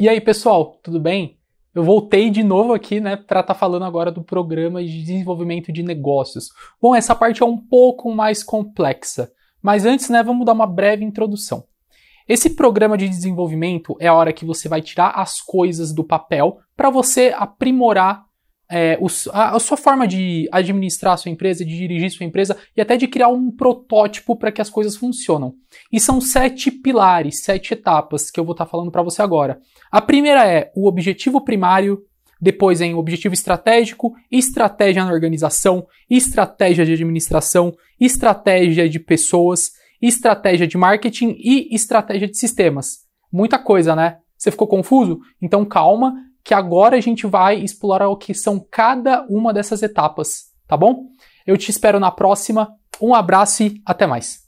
E aí, pessoal, tudo bem? Eu voltei de novo aqui, né, para estar tá falando agora do programa de desenvolvimento de negócios. Bom, essa parte é um pouco mais complexa, mas antes, né, vamos dar uma breve introdução. Esse programa de desenvolvimento é a hora que você vai tirar as coisas do papel para você aprimorar é, a, sua forma de administrar a sua empresa, de dirigir sua empresa e até de criar um protótipo para que as coisas funcionam. E são sete pilares, sete etapas que eu vou estar tá falando para você agora. A primeira é o objetivo primário, depois em objetivo estratégico, estratégia na organização, estratégia de administração, estratégia de pessoas, estratégia de marketing e estratégia de sistemas. Muita coisa, né? Você ficou confuso? Então calma, que agora a gente vai explorar o que são cada uma dessas etapas, tá bom? Eu te espero na próxima. Um abraço e até mais.